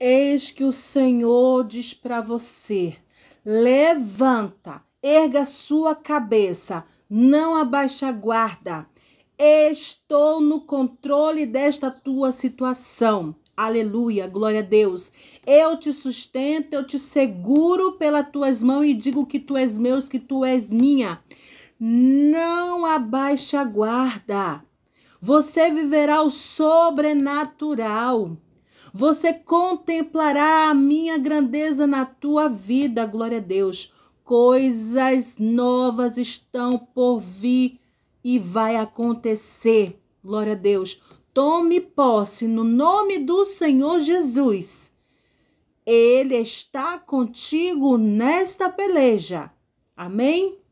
Eis que o Senhor diz para você: levanta, erga sua cabeça, não abaixa a guarda. Estou no controle desta tua situação. Aleluia, glória a Deus. Eu te sustento, eu te seguro pelas tuas mãos e digo que tu és meu, que tu és minha. Não abaixa a guarda. Você viverá o sobrenatural. Você contemplará a minha grandeza na tua vida, glória a Deus. Coisas novas estão por vir e vai acontecer, glória a Deus. Tome posse no nome do Senhor Jesus. Ele está contigo nesta peleja. Amém?